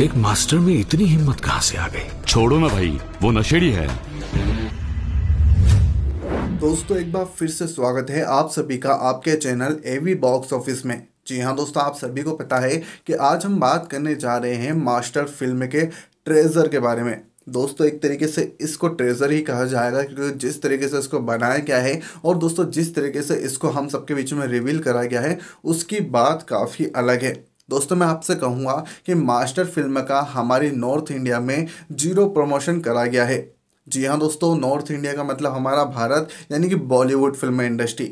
एक मास्टर में इतनी हिम्मत कहां से आ गई छोड़ो ना भाई वो नशेड़ी है दोस्तों एक बार फिर से स्वागत है आप सभी का आपके चैनल एवी बॉक्स ऑफिस में जी हाँ दोस्तों आप सभी को पता है कि आज हम बात करने जा रहे हैं मास्टर फिल्म के ट्रेजर के बारे में दोस्तों एक तरीके से इसको ट्रेजर ही कहा जाएगा क्योंकि जिस तरीके से इसको बनाया गया है और दोस्तों जिस तरीके से इसको हम सबके बीच में रिवील करा गया है उसकी बात काफ़ी अलग है दोस्तों मैं आपसे कहूँगा कि मास्टर फिल्म का हमारी नॉर्थ इंडिया में जीरो प्रमोशन करा गया है जी हाँ दोस्तों नॉर्थ इंडिया का मतलब हमारा भारत यानी कि बॉलीवुड फिल्म इंडस्ट्री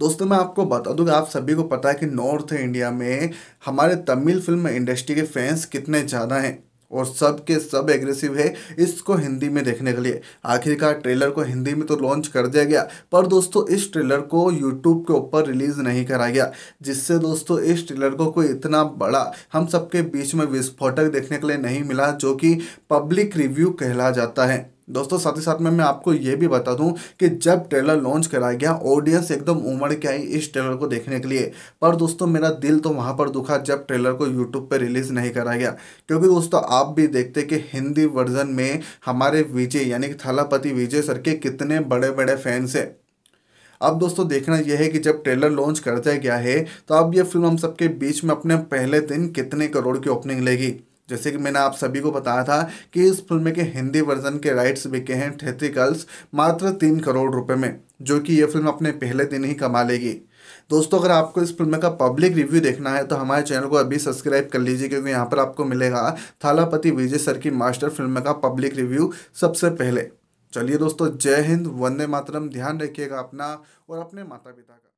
दोस्तों मैं आपको बता दूँ आप सभी को पता है कि नॉर्थ इंडिया में हमारे तमिल फिल्म इंडस्ट्री के फैंस कितने ज़्यादा हैं और सब के सब एग्रेसिव है इसको हिंदी में देखने के लिए आखिरकार ट्रेलर को हिंदी में तो लॉन्च कर दिया गया पर दोस्तों इस ट्रेलर को यूट्यूब के ऊपर रिलीज़ नहीं करा गया जिससे दोस्तों इस ट्रेलर को कोई इतना बड़ा हम सबके बीच में विस्फोटक देखने के लिए नहीं मिला जो कि पब्लिक रिव्यू कहला जाता है दोस्तों साथ ही साथ में मैं आपको ये भी बता दूं कि जब ट्रेलर लॉन्च कराया गया ऑडियंस एकदम उमड़ के आई इस ट्रेलर को देखने के लिए पर दोस्तों मेरा दिल तो वहाँ पर दुखा जब ट्रेलर को यूट्यूब पर रिलीज़ नहीं कराया गया क्योंकि दोस्तों आप भी देखते कि हिंदी वर्जन में हमारे विजय यानी कि थालापति विजय सर के कितने बड़े बड़े फैंस हैं अब दोस्तों देखना यह है कि जब ट्रेलर लॉन्च कर दिया गया है तो अब यह फिल्म हम सबके बीच में अपने पहले दिन कितने करोड़ की ओपनिंग लेगी जैसे कि मैंने आप सभी को बताया था कि इस फिल्म के हिंदी वर्जन के राइट्स बिके हैं थेट्रिकल्स मात्र तीन करोड़ रुपए में जो कि ये फिल्म अपने पहले दिन ही कमा लेगी दोस्तों अगर आपको इस फिल्म का पब्लिक रिव्यू देखना है तो हमारे चैनल को अभी सब्सक्राइब कर लीजिए क्योंकि यहाँ पर आपको मिलेगा थालापति विजय सर की मास्टर फिल्म का पब्लिक रिव्यू सबसे पहले चलिए दोस्तों जय हिंद वंदे मातरम ध्यान रखिएगा अपना और अपने माता पिता का